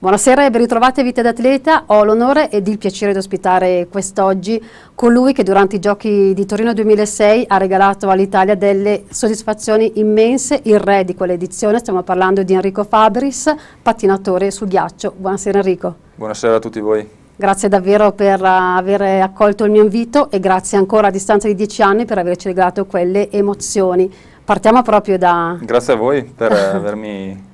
Buonasera e ben ritrovati a Vita d'Atleta. Ho l'onore ed il piacere di ospitare quest'oggi colui che durante i Giochi di Torino 2006 ha regalato all'Italia delle soddisfazioni immense, il re di quell'edizione. Stiamo parlando di Enrico Fabris, pattinatore su ghiaccio. Buonasera Enrico. Buonasera a tutti voi. Grazie davvero per eh, aver accolto il mio invito e grazie ancora a distanza di dieci anni per averci regalato quelle emozioni. Partiamo proprio da... Grazie a voi per avermi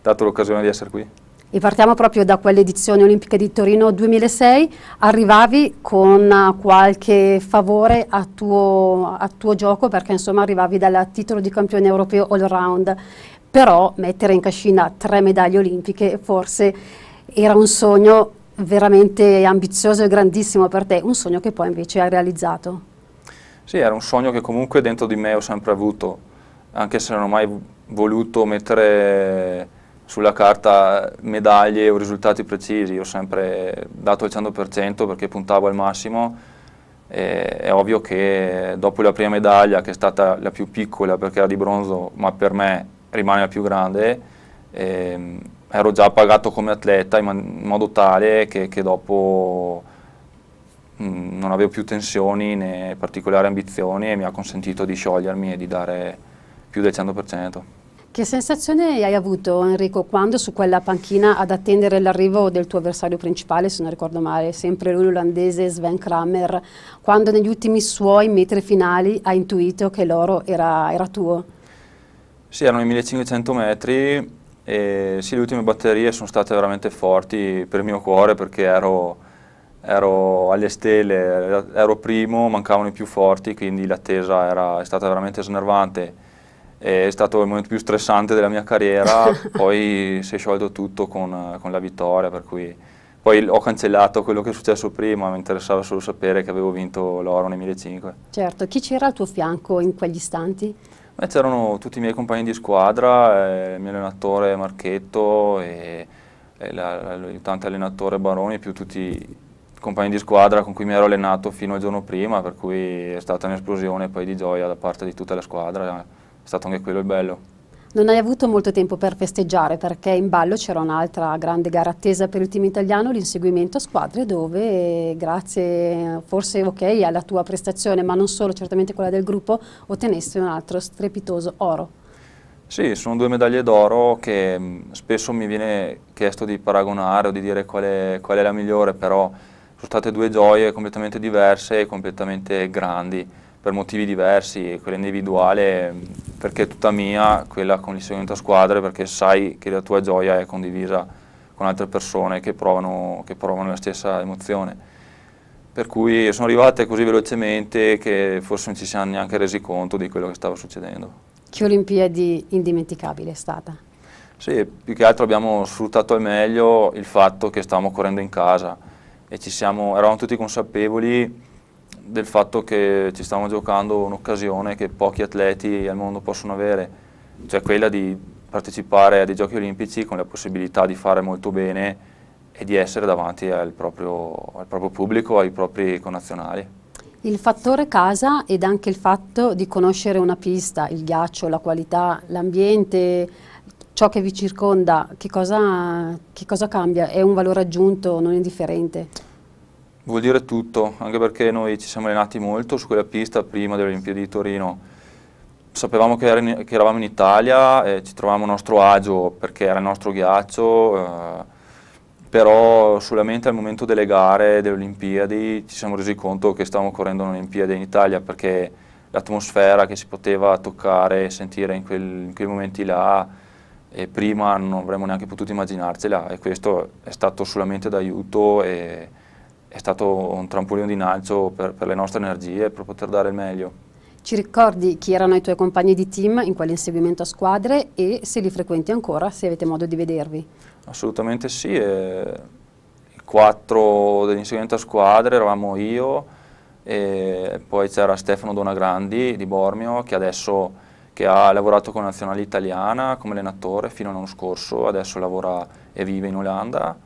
dato l'occasione di essere qui. E partiamo proprio da quell'edizione olimpica di Torino 2006, arrivavi con eh, qualche favore a tuo, a tuo gioco perché insomma arrivavi dal titolo di campione europeo all round, però mettere in cascina tre medaglie olimpiche forse era un sogno veramente ambizioso e grandissimo per te, un sogno che poi invece hai realizzato. Sì, era un sogno che comunque dentro di me ho sempre avuto, anche se non ho mai voluto mettere sulla carta medaglie o risultati precisi, ho sempre dato il 100% perché puntavo al massimo, e è ovvio che dopo la prima medaglia, che è stata la più piccola perché era di bronzo, ma per me rimane la più grande, ehm, ero già pagato come atleta in, modo tale che, che dopo mm, non avevo più tensioni né particolari ambizioni e mi ha consentito di sciogliermi e di dare più del 100%. Che sensazione hai avuto Enrico quando su quella panchina ad attendere l'arrivo del tuo avversario principale, se non ricordo male, sempre lui l'olandese Sven Kramer, quando negli ultimi suoi metri finali hai intuito che l'oro era, era, tuo? Sì, erano i 1500 metri e sì, le ultime batterie sono state veramente forti per il mio cuore perché ero, ero alle stelle, ero primo, mancavano i più forti, quindi l'attesa è stata veramente snervante è stato il momento più stressante della mia carriera, poi si è sciolto tutto con, con, la vittoria, per cui poi ho cancellato quello che è successo prima, mi interessava solo sapere che avevo vinto l'oro nel 2005. Certo, chi c'era al tuo fianco in quegli istanti? c'erano tutti i miei compagni di squadra, eh, il mio allenatore Marchetto e, e l'aiutante allenatore Baroni, più tutti i compagni di squadra con cui mi ero allenato fino al giorno prima, per cui è stata un'esplosione poi di gioia da parte di tutta la squadra è stato anche quello il bello. Non hai avuto molto tempo per festeggiare perché in ballo c'era un'altra grande gara attesa per il team italiano, l'inseguimento a squadre dove grazie forse okay, alla tua prestazione ma non solo, certamente quella del gruppo, ottenesti un altro strepitoso oro. Sì, sono due medaglie d'oro che mm, spesso mi viene chiesto di paragonare o di dire qual è, qual è la migliore, però sono state due gioie completamente diverse e completamente grandi per motivi diversi, quella individuale perché è tutta mia, quella con l'insegnamento a squadre perché sai che la tua gioia è condivisa con altre persone che provano, che provano la stessa emozione. Per cui sono arrivate così velocemente che forse non ci siamo neanche resi conto di quello che stava succedendo. Che Olimpiadi indimenticabile è stata? Sì, più che altro abbiamo sfruttato al meglio il fatto che stavamo correndo in casa e siamo, eravamo tutti consapevoli del fatto che ci stiamo giocando un'occasione che pochi atleti al mondo possono avere, cioè quella di partecipare a dei giochi olimpici con la possibilità di fare molto bene e di essere davanti al proprio, al proprio pubblico, ai propri connazionali. Il fattore casa ed anche il fatto di conoscere una pista, il ghiaccio, la qualità, l'ambiente, ciò che vi circonda, che cosa, che cosa cambia? È un valore aggiunto non indifferente? vuol dire tutto, anche perché noi ci siamo allenati molto su quella pista prima delle Olimpiadi di Torino. Sapevamo che, in, che eravamo in Italia e ci trovavamo a nostro agio perché era il nostro ghiaccio, eh, però solamente al momento delle gare, delle Olimpiadi, ci siamo resi conto che stavamo correndo un'Olimpiade in Italia perché l'atmosfera che si poteva toccare e sentire in, quel, in quei momenti là, e prima non avremmo neanche potuto immaginarcela e questo è stato solamente d'aiuto e è stato un trampolino di lancio per, per, le nostre energie per poter dare il meglio. Ci ricordi chi erano i tuoi compagni di team in quell'inseguimento a squadre e se li frequenti ancora, se avete modo di vedervi? Assolutamente sì, eh, i quattro dell'inseguimento a squadre eravamo io, e poi c'era Stefano Donagrandi di Bormio che adesso che ha lavorato con la nazionale italiana come allenatore fino all'anno scorso, adesso lavora e vive in Olanda,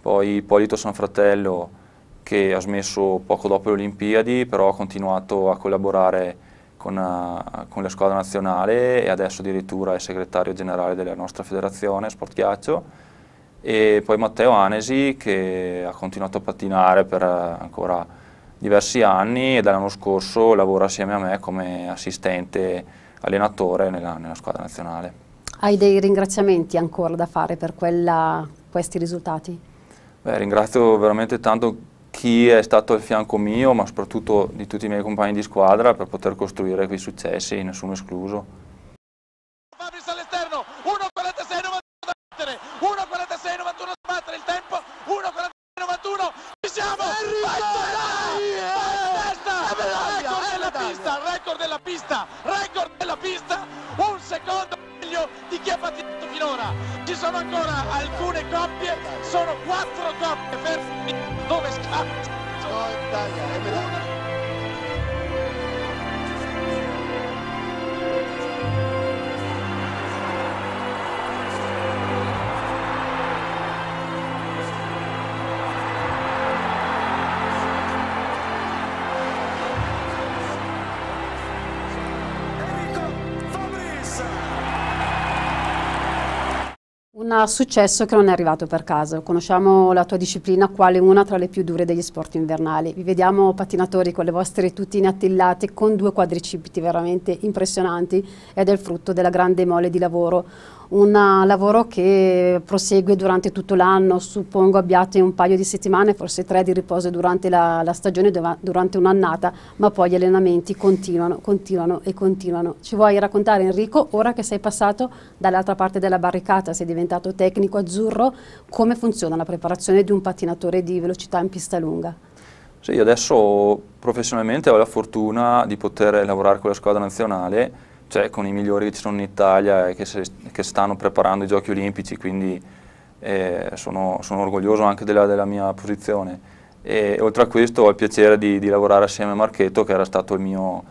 poi Ippolito Sanfratello che ha smesso poco dopo le Olimpiadi, però ha continuato a collaborare con, uh, con, la squadra nazionale e adesso addirittura è segretario generale della nostra federazione Sport Ghiaccio. E poi Matteo Anesi che ha continuato a pattinare per eh, ancora diversi anni e dall'anno scorso lavora assieme a me come assistente allenatore nella, nella squadra nazionale. Hai dei ringraziamenti ancora da fare per quella, questi risultati? Beh, ringrazio veramente tanto chi è stato al fianco mio, ma soprattutto di tutti i miei compagni di squadra per poter costruire quei successi, nessuno escluso. Fabris all'esterno, 1.46.91 1.46.91 sbattere il tempo, 1.46.91 ci siamo! Record della pista, record della pista, record della pista, un secondo meglio di chi ha fatto finora. Ci sono ancora alcune coppie, sono quattro coppie ferme dove scatta. No, Italia, è vero. successo che non è arrivato per caso. Conosciamo la tua disciplina quale una tra le più dure degli sport invernali. Vi vediamo pattinatori con le vostre tutine attillate con due quadricipiti veramente impressionanti ed è il frutto della grande mole di lavoro un eh, lavoro che prosegue durante tutto l'anno, suppongo abbiate un paio di settimane, forse tre di riposo durante la, la stagione, durante un'annata, ma poi gli allenamenti continuano, continuano e continuano. Ci vuoi raccontare Enrico, ora che sei passato dall'altra parte della barricata, sei diventato tecnico azzurro, come funziona la preparazione di un pattinatore di velocità in pista lunga? Sì, adesso professionalmente ho la fortuna di poter lavorare con la squadra nazionale cioè, con i migliori che ci sono in Italia e che, se, che stanno preparando i giochi olimpici, quindi eh, sono, sono, orgoglioso anche della, della mia posizione. E, oltre a questo ho il piacere di, di lavorare assieme a Marchetto che era stato il mio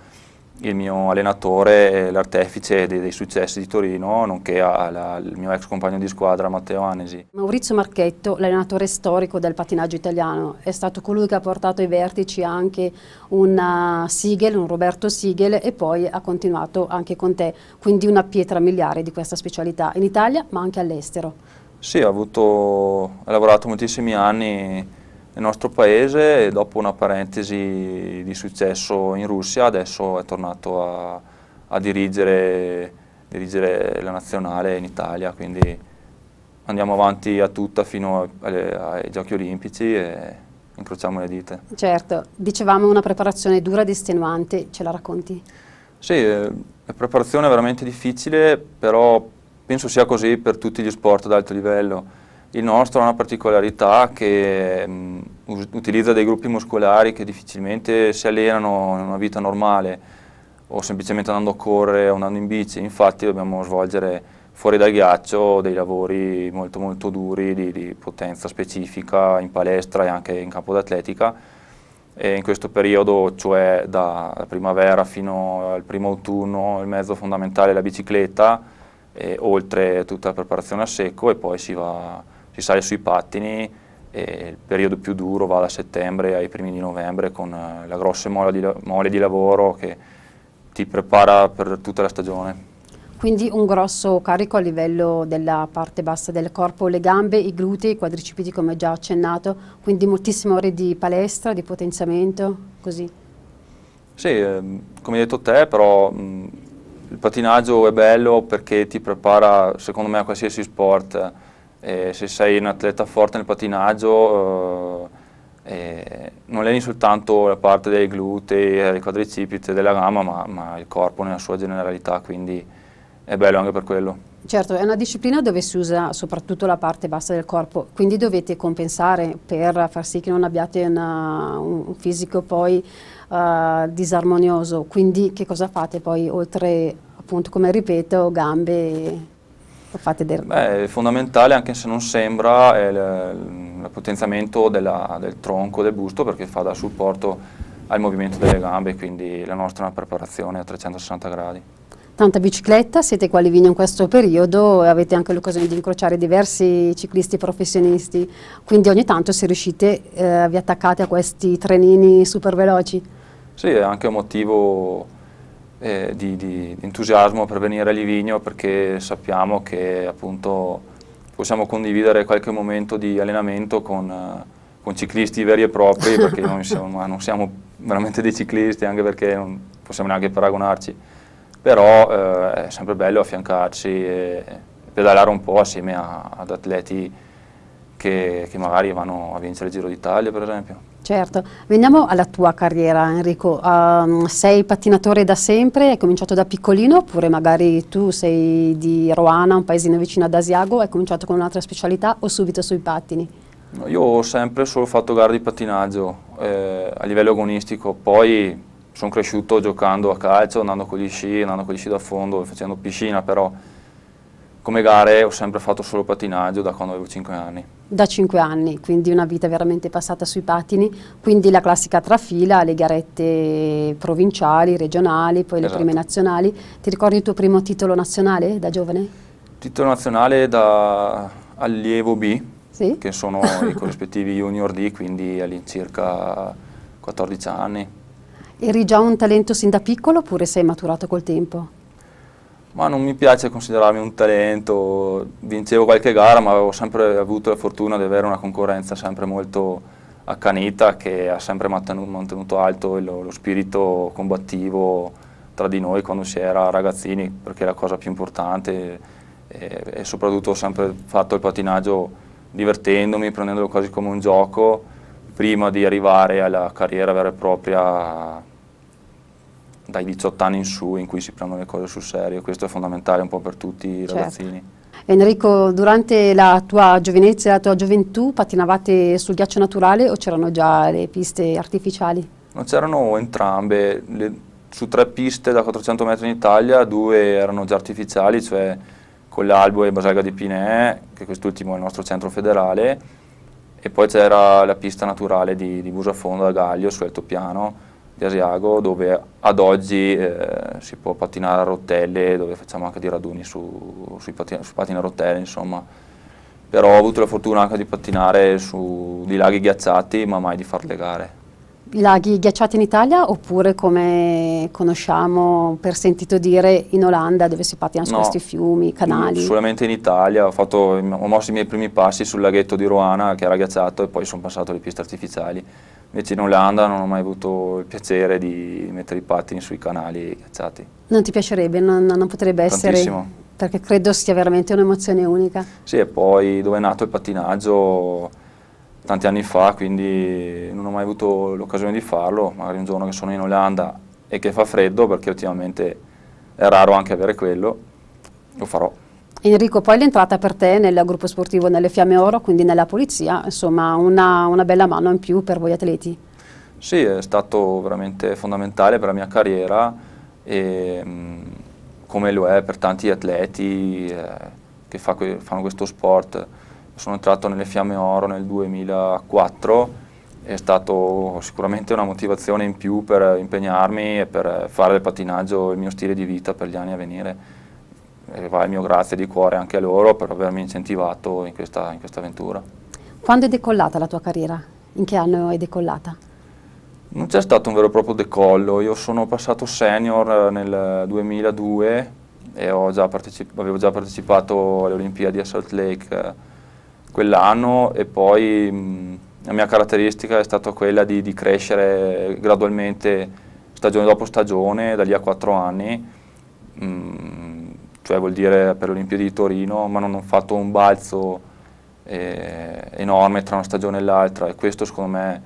il mio allenatore, l'artefice dei, dei, successi di Torino, nonché alla, il mio ex compagno di squadra Matteo Anesi. Maurizio Marchetto, l'allenatore storico del patinaggio italiano, è stato colui che ha portato ai vertici anche un uh, Siegel, un Roberto Siegel e poi ha continuato anche con te, quindi una pietra miliare di questa specialità in Italia ma anche all'estero. Sì, ha, avuto, ha lavorato moltissimi anni nel nostro paese, dopo una parentesi di successo in Russia, adesso è tornato a, a dirigere, dirigere, la nazionale in Italia, quindi andiamo avanti a tutta fino alle, ai giochi olimpici e incrociamo le dita. Certo, dicevamo una preparazione dura ed estenuante, ce la racconti? Sì, eh, la preparazione è veramente difficile, però penso sia così per tutti gli sport ad alto livello il nostro ha una particolarità che mh, mm, utilizza dei gruppi muscolari che difficilmente si allenano in una vita normale o semplicemente andando a correre o andando in bici, infatti dobbiamo svolgere fuori dal ghiaccio dei lavori molto molto duri di, di potenza specifica in palestra e anche in campo d'atletica e in questo periodo, cioè da primavera fino al primo autunno, il mezzo fondamentale è la bicicletta, e oltre tutta la preparazione a secco e poi si va si sale sui pattini e il periodo più duro va da settembre ai primi di novembre con eh, la grossa mole di, mole di lavoro che ti prepara per tutta la stagione. Quindi un grosso carico a livello della parte bassa del corpo, le gambe, i glutei, i quadricipiti come già accennato, quindi moltissime ore di palestra, di potenziamento, così. Sì, ehm, come hai detto te, però mh, mm, il patinaggio è bello perché ti prepara, secondo me, a qualsiasi sport eh, se sei un atleta forte nel patinaggio eh, non alleni soltanto la parte dei glutei, eh, dei quadricipiti, della gamma, ma, ma il corpo nella sua generalità, quindi è bello anche per quello. Certo, è una disciplina dove si usa soprattutto la parte bassa del corpo, quindi dovete compensare per far sì che non abbiate una, un fisico poi uh, disarmonioso. Quindi che cosa fate poi oltre, appunto, come ripeto, gambe? fate del... Beh, fondamentale, anche se non sembra, è il, il potenziamento della, del tronco, del busto, perché fa da supporto al movimento delle gambe, quindi la nostra è una preparazione a 360 gradi. Tanta bicicletta, siete qua a Livigno in questo periodo e avete anche l'occasione di incrociare diversi ciclisti professionisti, quindi ogni tanto se riuscite eh, vi attaccate a questi trenini super veloci. Sì, è anche un motivo eh, di, di, entusiasmo per venire a Livigno perché sappiamo che appunto possiamo condividere qualche momento di allenamento con, eh, con ciclisti veri e propri perché noi siamo, non siamo veramente dei ciclisti anche perché non possiamo neanche paragonarci però eh, è sempre bello affiancarci e pedalare un po' assieme a, ad atleti che, che magari vanno a vincere il Giro d'Italia per esempio Certo, veniamo alla tua carriera Enrico, um, sei pattinatore da sempre, hai cominciato da piccolino oppure magari tu sei di Roana, un paesino vicino ad Asiago, hai cominciato con un'altra specialità o subito sui pattini? Io ho sempre solo fatto gara di pattinaggio eh, a livello agonistico, poi sono cresciuto giocando a calcio, andando con gli sci, andando con gli sci da fondo, facendo piscina però come gare ho sempre fatto solo patinaggio da quando avevo 5 anni. Da 5 anni, quindi una vita veramente passata sui patini, quindi la classica trafila, le garette provinciali, regionali, poi esatto. le prime nazionali. Ti ricordi il tuo primo titolo nazionale da giovane? Titolo nazionale da allievo B, sì? che sono i corrispettivi junior D, quindi all'incirca 14 anni. Eri già un talento sin da piccolo oppure sei maturato col tempo? ma non mi piace considerarmi un talento, vincevo qualche gara ma avevo sempre avuto la fortuna di avere una concorrenza sempre molto accanita che ha sempre mantenuto, mantenuto alto lo, lo spirito combattivo tra di noi quando si era ragazzini perché è la cosa più importante e, e soprattutto ho sempre fatto il patinaggio divertendomi, prendendolo quasi come un gioco prima di arrivare alla carriera vera e propria dai 18 anni in su in cui si prendono le cose sul serio, questo è fondamentale un po' per tutti i certo. ragazzini. Enrico, durante la tua giovinezza e la tua gioventù patinavate sul ghiaccio naturale o c'erano già le piste artificiali? Non c'erano entrambe, le, su tre piste da 400 metri in Italia due erano già artificiali, cioè con l'Albo e Basalga di Pinè, che quest'ultimo è il nostro centro federale, e poi c'era la pista naturale di, di Busafondo da Gaglio su Altopiano, di Asiago dove ad oggi eh, si può patinare a rotelle, dove facciamo anche dei raduni su, sui, patin su patina a rotelle, insomma. Però ho avuto la fortuna anche di pattinare su dei laghi ghiacciati, ma mai di far le gare laghi ghiacciati in Italia oppure come conosciamo per sentito dire in Olanda dove si patinano su no, questi fiumi, canali? Solamente in Italia, ho, fatto, ho, mosso i miei primi passi sul laghetto di Roana che era ghiacciato e poi sono passato alle piste artificiali. Invece in Olanda non ho mai avuto il piacere di mettere i pattini sui canali ghiacciati. Non ti piacerebbe, non, non potrebbe essere... Tantissimo. Perché credo sia veramente un'emozione unica. Sì, e poi dove è nato il pattinaggio tanti anni fa, quindi non ho mai avuto l'occasione di farlo, magari un giorno che sono in Olanda e che fa freddo, perché ultimamente è raro anche avere quello, lo farò. Enrico, poi l'entrata per te nel gruppo sportivo nelle Fiamme Oro, quindi nella Polizia, insomma una, una, bella mano in più per voi atleti. Sì, è stato veramente fondamentale per la mia carriera, e, mm, come lo è per tanti atleti eh, che fa que fanno questo sport sono entrato nelle Fiamme Oro nel 2004 è stato sicuramente una motivazione in più per impegnarmi e per fare del pattinaggio il mio stile di vita per gli anni a venire. E va il mio grazie di cuore anche a loro per avermi incentivato in questa, in questa avventura. Quando è decollata la tua carriera? In che anno è decollata? Non c'è stato un vero e proprio decollo, io sono passato senior eh, nel 2002 e già avevo già partecipato alle Olimpiadi a Salt Lake eh, quell'anno e poi mh, la mia caratteristica è stata quella di, di, crescere gradualmente stagione dopo stagione, da lì a quattro anni, mh, cioè vuol dire per le Olimpiadi di Torino, ma non ho fatto un balzo eh, enorme tra una stagione e l'altra e questo secondo me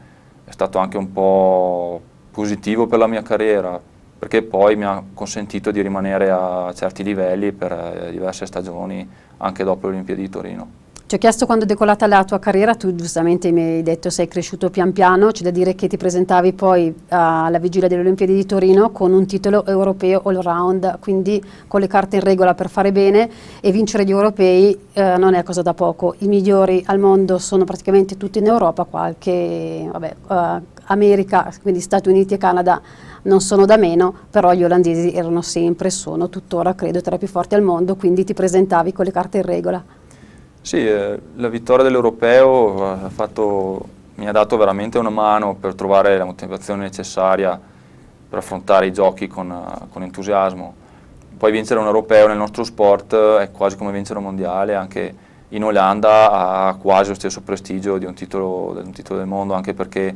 è stato anche un po' positivo per la mia carriera, perché poi mi ha consentito di rimanere a certi livelli per eh, diverse stagioni anche dopo le Olimpiadi di Torino. Ci ho chiesto quando è decolata la tua carriera, tu giustamente mi hai detto sei cresciuto pian piano, c'è da dire che ti presentavi poi uh, alla vigilia delle Olimpiadi di Torino con un titolo europeo all round, quindi con le carte in regola per fare bene e vincere gli europei uh, non è cosa da poco. I migliori al mondo sono praticamente tutti in Europa, qualche vabbè, uh, America, quindi Stati Uniti e Canada non sono da meno, però gli olandesi erano sempre e sono tuttora, credo, tra i più forti al mondo, quindi ti presentavi con le carte in regola. Sì, eh, la vittoria dell'Europeo eh, ha fatto, mi ha dato veramente una mano per trovare la motivazione necessaria per affrontare i giochi con, eh, con entusiasmo. Poi vincere un Europeo nel nostro sport eh, è quasi come vincere un Mondiale, anche in Olanda ha quasi lo stesso prestigio di un titolo, di un titolo del mondo, anche perché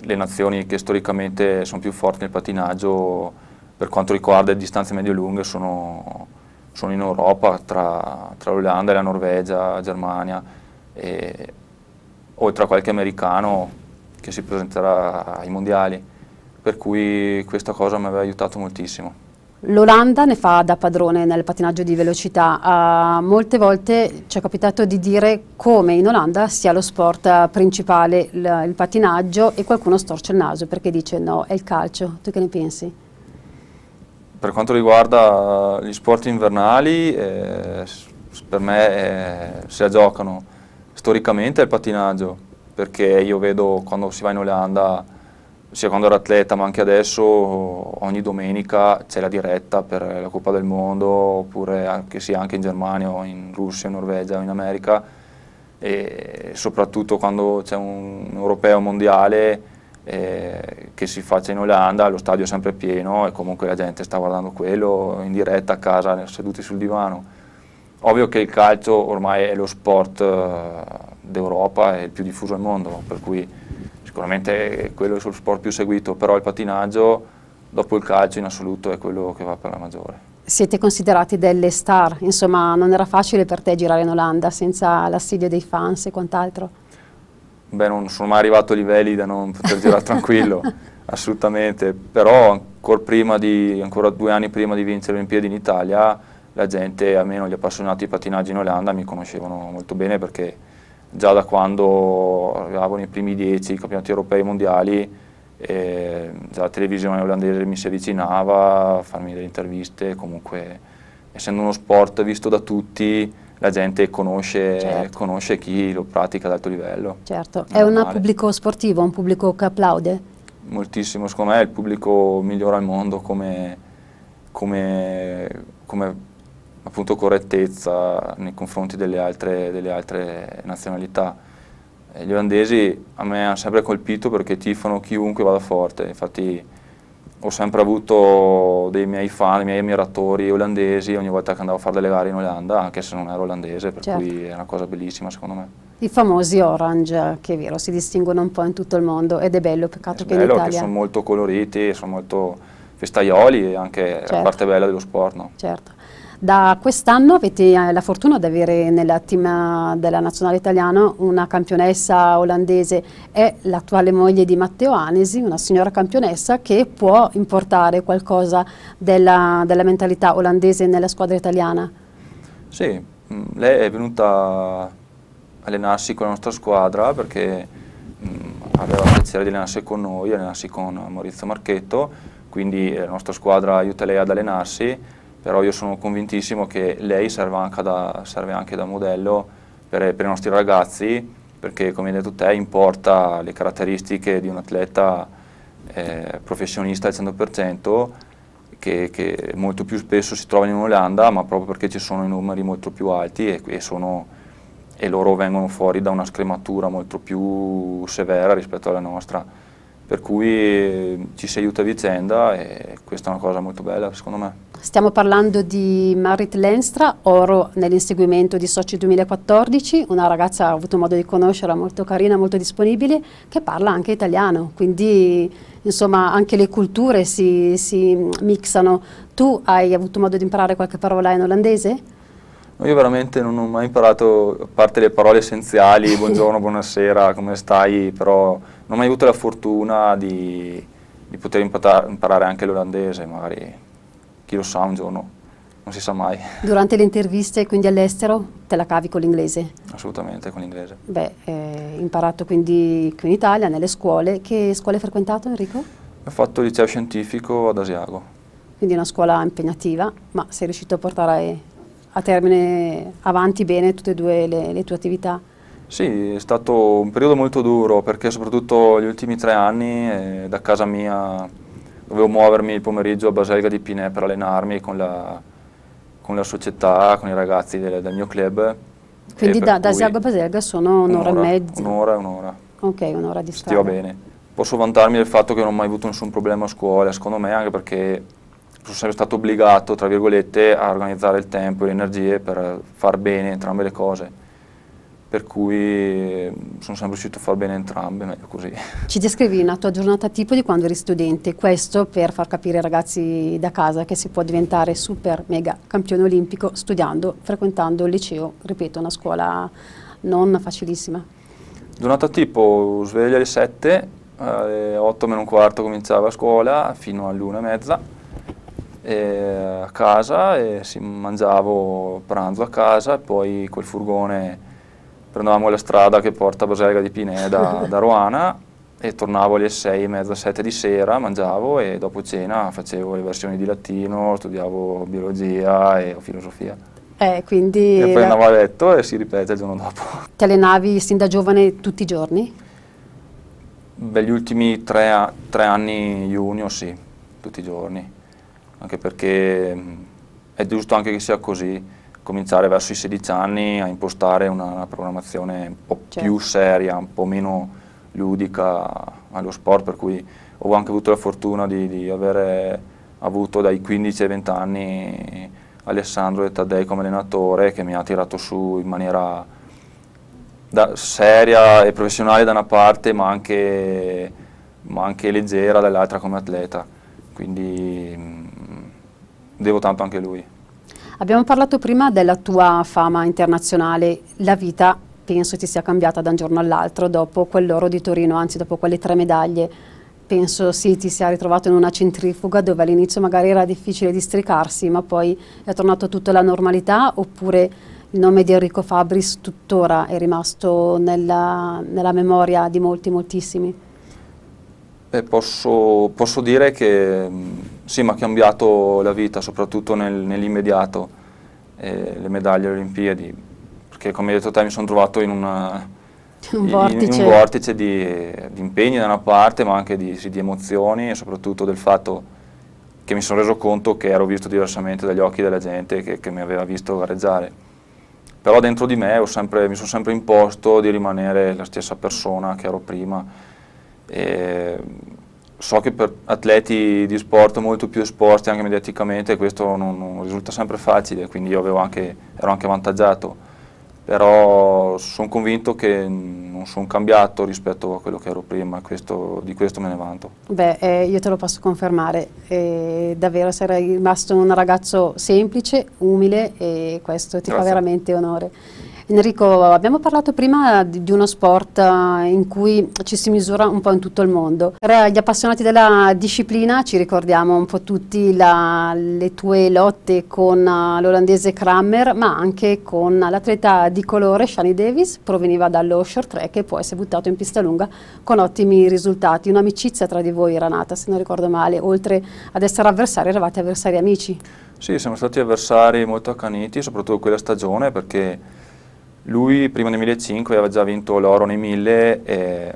le nazioni che storicamente sono più forti nel patinaggio per quanto riguarda le distanze medio-lunghe sono sono in Europa tra, tra l'Olanda e la Norvegia, Germania e, o tra qualche americano che si presenterà ai mondiali, per cui questa cosa mi aveva aiutato moltissimo. L'Olanda ne fa da padrone nel patinaggio di velocità, uh, molte volte ci è capitato di dire come in Olanda sia lo sport principale il patinaggio e qualcuno storce il naso perché dice no, è il calcio, tu che ne pensi? per quanto riguarda gli sport invernali, eh, per me eh, si giocano storicamente è il pattinaggio, perché io vedo quando si va in Olanda, sia quando ero atleta ma anche adesso, ogni domenica c'è la diretta per la Coppa del Mondo, oppure che sia anche in Germania o in Russia, in Norvegia o in America, e soprattutto quando c'è un europeo mondiale eh, che si faccia in Olanda, lo stadio è sempre pieno e comunque la gente sta guardando quello in diretta a casa, seduti sul divano. Ovvio che il calcio ormai è lo sport eh, d'Europa, è il più diffuso al mondo, per cui sicuramente quello è lo sport più seguito, però il patinaggio dopo il calcio in assoluto è quello che va per la maggiore. Siete considerati delle star, insomma non era facile per te girare in Olanda senza l'assilio dei fans e quant'altro? beh, non sono mai arrivato a livelli da non poter girare tranquillo, assolutamente, però ancora, prima di, ancora due anni prima di vincere le Olimpiadi in Italia la gente, almeno gli appassionati di patinaggio in Olanda, mi conoscevano molto bene perché già da quando arrivavo nei primi dieci campionati europei e mondiali, eh, già la televisione olandese mi si avvicinava a farmi delle interviste, comunque essendo uno sport visto da tutti, la gente conosce, certo. conosce chi lo pratica ad alto livello. Certo, è, un pubblico sportivo, un pubblico che applaude? Moltissimo, secondo me è il pubblico migliore al mondo come, come, come appunto correttezza nei confronti delle altre, delle altre nazionalità. gli olandesi a me hanno sempre colpito perché tifano chiunque vada forte, infatti ho sempre avuto dei miei fan, dei miei ammiratori olandesi ogni volta che andavo a fare delle gare in Olanda, anche se non ero olandese, per certo. cui è una cosa bellissima secondo me. I famosi orange, che è vero, si distinguono un po' in tutto il mondo ed è bello, peccato è che bello, in Italia... Che sono molto coloriti, sono molto festaioli e anche certo. la parte bella dello sport. No? Certo. Da quest'anno avete eh, la fortuna di avere nella team della nazionale italiana una campionessa olandese, è l'attuale moglie di Matteo Anesi, una signora campionessa che può importare qualcosa della, della mentalità olandese nella squadra italiana. Sì, mm, lei è venuta a allenarsi con la nostra squadra perché mm, aveva il piacere di allenarsi con noi, allenarsi con Maurizio Marchetto, quindi la nostra squadra aiuta lei ad allenarsi però io sono convintissimo che lei serve anche da, serve anche da modello per, per, i nostri ragazzi, perché come hai detto te importa le caratteristiche di un atleta eh, professionista al 100%, che, che, molto più spesso si trova in Olanda, ma proprio perché ci sono i numeri molto più alti e, e, sono, e loro vengono fuori da una scrematura molto più severa rispetto alla nostra per cui ehm, ci si aiuta a vicenda e questa è una cosa molto bella secondo me. Stiamo parlando di Marit Lenstra, oro nell'inseguimento di Soci 2014, una ragazza ho avuto modo di conoscerla, molto carina, molto disponibile, che parla anche italiano, quindi insomma anche le culture si, si mixano. Tu hai avuto modo di imparare qualche parola in olandese? Io veramente non ho mai imparato, a parte le parole essenziali, buongiorno, buonasera, come stai, però non ho mai avuto la fortuna di, di poter impatare, imparare anche l'olandese, magari chi lo sa un giorno, non si sa mai. Durante le interviste quindi all'estero te la cavi con l'inglese? Assolutamente con l'inglese. Beh, eh, imparato quindi qui in Italia, nelle scuole, che scuole hai frequentato Enrico? Ho fatto il liceo scientifico ad Asiago. Quindi una scuola impegnativa, ma sei riuscito a portare a termine avanti bene tutte e due le, le tue attività? Sì, è stato un periodo molto duro perché soprattutto gli ultimi tre anni eh, da casa mia dovevo muovermi il pomeriggio a Baselga di Pinè per allenarmi con la, con la società, con i ragazzi del, del mio club. Quindi da, da Selga a Baselga sono un'ora, un e mezza? Un'ora e un'ora. Ok, un'ora di strada. Sì, bene. Posso vantarmi del fatto che non ho mai avuto nessun problema a scuola, secondo me anche perché sono sempre stato obbligato, tra virgolette, a organizzare il tempo e le energie per far bene entrambe le cose per cui mm, sono sempre riuscito a far bene entrambe, meglio così. Ci descrivi una tua giornata tipo di quando eri studente, questo per far capire ai ragazzi da casa che si può diventare super mega campione olimpico studiando, frequentando il liceo, ripeto, una scuola non facilissima. Giornata tipo, sveglia alle 7, alle 8 meno un quarto cominciava a scuola fino alle 1 e mezza a casa e si mangiavo pranzo a casa e poi quel furgone prendevamo la strada che porta a Baselga di Pineda da, da Roana e tornavo alle 6 e mezza, 7 di sera, mangiavo e dopo cena facevo le versioni di latino, studiavo biologia e filosofia. Eh, quindi e poi andavo a letto e si ripete il giorno dopo. Ti allenavi sin da giovane tutti i giorni? Beh, gli ultimi tre, tre anni junior sì, tutti i giorni, anche perché mm, è giusto anche che sia così cominciare verso i 16 anni a impostare una, programmazione un po' certo. più seria, un po' meno ludica allo sport, per cui ho anche avuto la fortuna di, di avere avuto dai 15 ai 20 anni Alessandro De Taddei come allenatore che mi ha tirato su in maniera da, seria e professionale da una parte ma anche, ma anche leggera dall'altra come atleta, quindi mh, mm, devo tanto anche lui. Abbiamo parlato prima della tua fama internazionale, la vita penso ti sia cambiata da un giorno all'altro dopo quell'oro di Torino, anzi dopo quelle tre medaglie. Penso sì, ti sia ritrovato in una centrifuga dove all'inizio magari era difficile districarsi, ma poi è tornato tutto alla normalità oppure il nome di Enrico Fabris tuttora è rimasto nella, nella memoria di molti, moltissimi? Beh, posso, posso, dire che mm, sì, mi ha cambiato la vita, soprattutto nel, nell'immediato, eh, le medaglie alle Olimpiadi, perché come hai detto te mi sono trovato in, una, un, vortice. In un vortice di, di, impegni da una parte, ma anche di, sì, di, emozioni e soprattutto del fatto che mi sono reso conto che ero visto diversamente dagli occhi della gente che, che mi aveva visto gareggiare. Però dentro di me sempre, mi sono sempre imposto di rimanere la stessa persona che ero prima, e so che per atleti di sport molto più esposti anche mediaticamente questo non, non risulta sempre facile, quindi io anche, ero anche avvantaggiato però sono convinto che non sono cambiato rispetto a quello che ero prima, e di questo me ne vanto. Beh, eh, io te lo posso confermare, eh, davvero sei rimasto un ragazzo semplice, umile e questo ti Grazie. fa veramente onore. Enrico, abbiamo parlato prima di, di uno sport eh, in cui ci si misura un po' in tutto il mondo. Per gli appassionati della disciplina ci ricordiamo un po' tutti la, le tue lotte con eh, l'olandese Kramer, ma anche con l'atleta di colore Shani Davis, proveniva dallo short track e poi si è buttato in pista lunga con ottimi risultati. Un'amicizia tra di voi era nata, se non ricordo male, oltre ad essere avversari eravate avversari amici. Sì, siamo stati avversari molto accaniti, soprattutto quella stagione, perché lui prima nel 2005 aveva già vinto l'oro nei 1000 e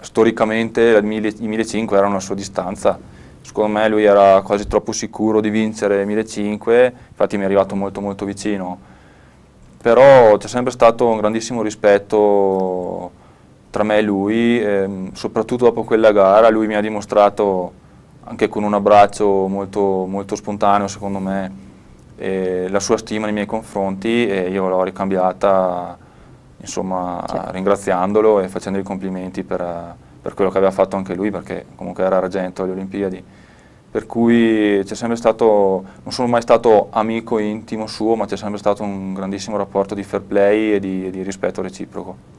storicamente i 1005 erano a sua distanza. Secondo me lui era quasi troppo sicuro di vincere i 1005, infatti mi è arrivato molto molto vicino. Però c'è sempre stato un grandissimo rispetto tra me e lui, ehm, soprattutto dopo quella gara lui mi ha dimostrato anche con un abbraccio molto, molto spontaneo secondo me e la sua stima nei miei confronti e io l'ho ricambiata insomma, certo. ringraziandolo e facendo i complimenti per, per, quello che aveva fatto anche lui perché comunque era argento alle Olimpiadi per cui c'è sempre stato, non sono mai stato amico intimo suo ma c'è sempre stato un grandissimo rapporto di fair play e di, e di rispetto reciproco.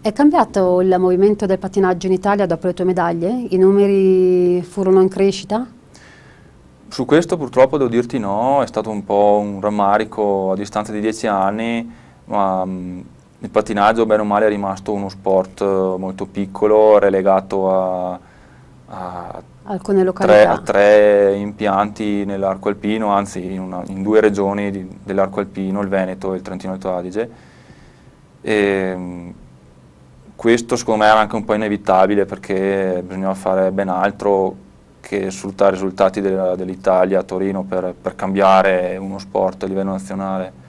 È cambiato il movimento del pattinaggio in Italia dopo le tue medaglie? I numeri furono in crescita? Su questo purtroppo devo dirti no, è stato un po' un rammarico a distanza di dieci anni, ma mh, mm, il pattinaggio bene o male è rimasto uno sport eh, molto piccolo, relegato a, a, tre, a tre, impianti nell'arco alpino, anzi in, una, in due regioni dell'arco alpino, il Veneto e il Trentino Alto Adige. E, ehm, questo secondo me era anche un po' inevitabile perché bisognava fare ben altro che sfruttare i risultati dell'Italia a Torino per, per, cambiare uno sport a livello nazionale.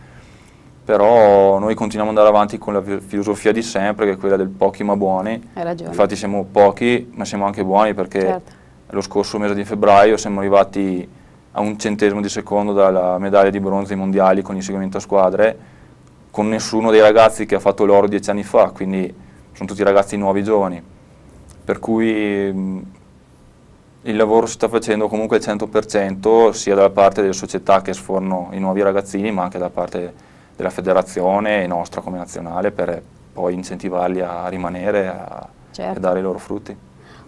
Però noi continuiamo ad andare avanti con la filosofia di sempre, che è quella del pochi ma buoni. Hai ragione. Infatti siamo pochi, ma siamo anche buoni perché certo. lo scorso mese di febbraio siamo arrivati a un centesimo di secondo dalla medaglia di bronzo ai mondiali con l'inseguimento a squadre, con nessuno dei ragazzi che ha fatto l'oro dieci anni fa, quindi sono tutti ragazzi nuovi giovani. Per cui il lavoro si sta facendo comunque al 100% sia dalla parte delle società che sfornano i nuovi ragazzini ma anche da parte della federazione e nostra come nazionale per poi incentivarli a rimanere a, certo. e dare i loro frutti.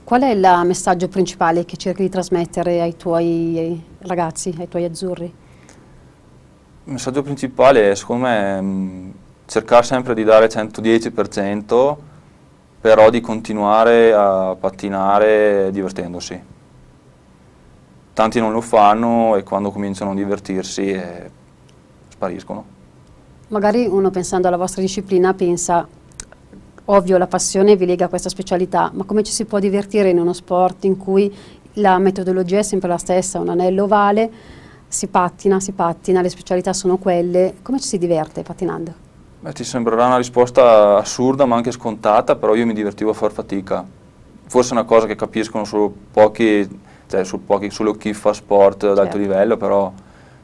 Qual è il messaggio principale che cerchi di trasmettere ai tuoi ragazzi, ai tuoi azzurri? Il messaggio principale è secondo me mm, cercare sempre di dare il 110% però di continuare a pattinare divertendosi tanti non lo fanno e quando cominciano a divertirsi eh, spariscono. Magari uno pensando alla vostra disciplina pensa, ovvio la passione vi lega a questa specialità, ma come ci si può divertire in uno sport in cui la metodologia è sempre la stessa, un anello ovale, si pattina, si pattina, le specialità sono quelle, come ci si diverte pattinando? Beh, ti sembrerà una risposta assurda ma anche scontata, però io mi divertivo a far fatica. Forse è una cosa che capiscono solo pochi cioè su pochi, solo chi fa sport ad alto livello, però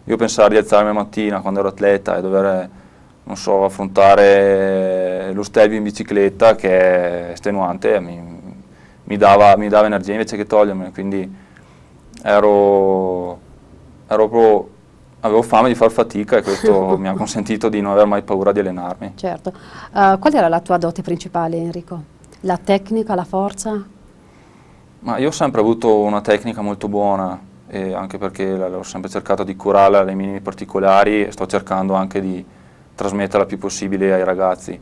io pensavo di alzarmi la mattina quando ero atleta e dover, non so, affrontare lo stelvio in bicicletta che è estenuante, mi, mi, dava, mi dava energia invece che togliermi, quindi ero, ero proprio avevo fame di far fatica e questo mi ha consentito di non aver mai paura di allenarmi. Certo. Uh, qual era la tua dote principale Enrico? La tecnica, la forza? Ma io ho sempre avuto una tecnica molto buona, anche perché ho sempre cercato di curarla ai minimi particolari e sto cercando anche di trasmetterla il più possibile ai ragazzi.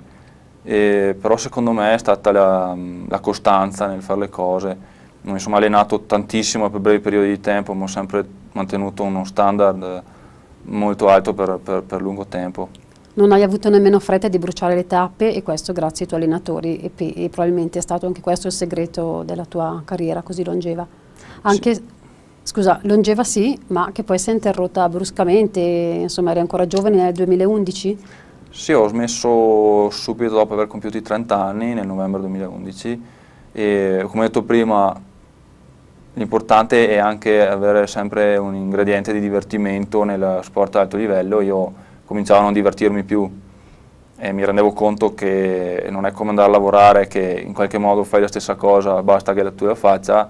E, però secondo me è stata la, la costanza nel fare le cose. Non mi sono allenato tantissimo per brevi periodi di tempo, ma ho sempre mantenuto uno standard molto alto per, per, per lungo tempo non hai avuto nemmeno fretta di bruciare le tappe e questo grazie ai tuoi allenatori e, e probabilmente è stato anche questo il segreto della tua carriera così longeva. Anche, sì. Scusa, longeva sì, ma che poi si è interrotta bruscamente, insomma eri ancora giovane nel 2011? Sì, ho smesso subito dopo aver compiuto i 30 anni, nel novembre 2011, e come detto prima l'importante è anche avere sempre un ingrediente di divertimento nel sport ad alto livello, io cominciavo a non divertirmi più e mi rendevo conto che non è come andare a lavorare, che in qualche modo fai la stessa cosa, basta che tu la faccia.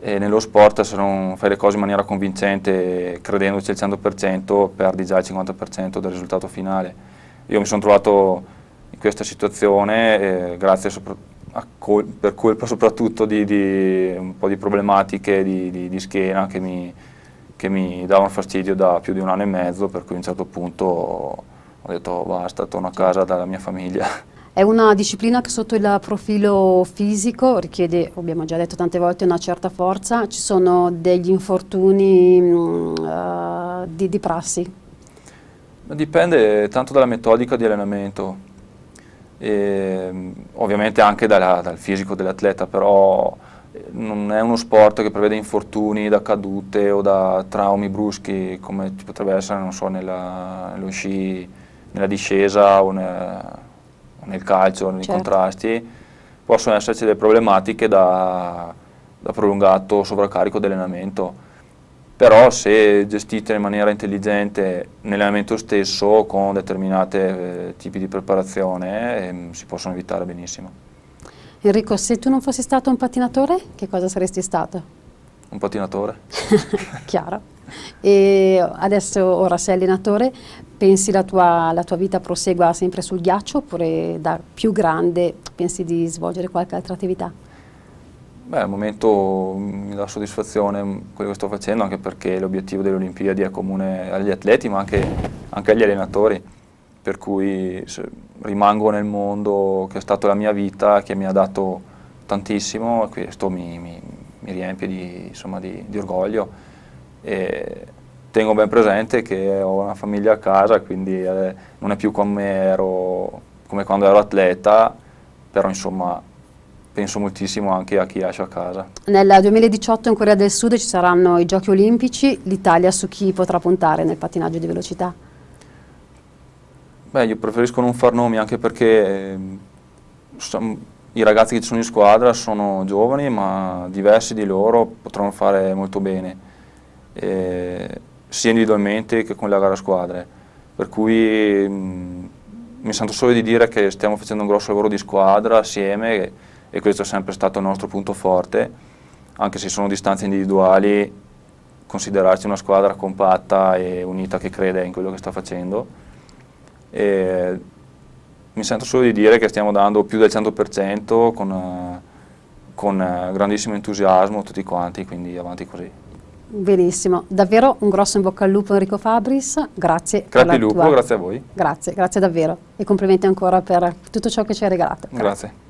E nello sport se non fai le cose in maniera convincente, credendoci al 100%, perdi già il 50% del risultato finale. Io mi sono trovato in questa situazione, eh, grazie col per colpa soprattutto di, di, un po' di problematiche di, di, di, schiena che mi, che mi davano fastidio da più di un anno e mezzo, per cui a un certo punto ho detto basta, torno a casa dalla mia famiglia. È una disciplina che sotto il profilo fisico richiede, abbiamo già detto tante volte, una certa forza. Ci sono degli infortuni uh, di, di, prassi? Dipende tanto dalla metodica di allenamento, e, mm, ovviamente anche dalla, dal fisico dell'atleta, però non è uno sport che prevede infortuni da cadute o da traumi bruschi come ci potrebbe essere, non so, nella, nello sci, nella discesa o nel, nel calcio, nei certo. contrasti. Possono esserci delle problematiche da, da prolungato sovraccarico di allenamento. Però se gestite in maniera intelligente nell'allenamento stesso con determinati eh, tipi di preparazione eh, si possono evitare benissimo. Enrico, se tu non fossi stato un pattinatore, che cosa saresti stato? Un pattinatore. Chiaro. E adesso ora sei allenatore, pensi la tua, la tua vita prosegua sempre sul ghiaccio oppure da più grande pensi di svolgere qualche altra attività? Beh, al momento mm, mi dà soddisfazione mm, quello che sto facendo anche perché l'obiettivo delle Olimpiadi è comune agli atleti ma anche, anche agli allenatori per cui rimango nel mondo che è stata la mia vita, che mi ha dato tantissimo e questo mi, mi, mi riempie di, insomma, di, di, orgoglio. E tengo ben presente che ho una famiglia a casa, quindi eh, non è più come, ero, come quando ero atleta, però insomma penso moltissimo anche a chi lascia a casa. Nel 2018 in Corea del Sud ci saranno i Giochi Olimpici, l'Italia su chi potrà puntare nel pattinaggio di velocità? Beh, io preferisco non far nomi anche perché eh, i ragazzi che ci sono in squadra sono giovani, ma diversi di loro potranno fare molto bene, eh, sia individualmente che con la gara a squadre. Per cui mh, mi sento solo di dire che stiamo facendo un grosso lavoro di squadra assieme e, e questo è sempre stato il nostro punto forte, anche se sono distanze individuali, considerarci una squadra compatta e unita che crede in quello che sta facendo e mi sento solo di dire che stiamo dando più del 100% con, con grandissimo entusiasmo tutti quanti, quindi avanti così. Benissimo, davvero un grosso in bocca al lupo Enrico Fabris, grazie. Crepi lupo, tua... grazie a voi. Grazie, grazie davvero e complimenti ancora per tutto ciò che ci hai regalato. Grazie. grazie.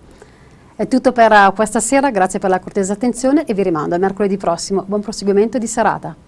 È tutto per eh, questa sera, grazie per la cortesa attenzione e vi rimando a mercoledì prossimo. Buon proseguimento di serata.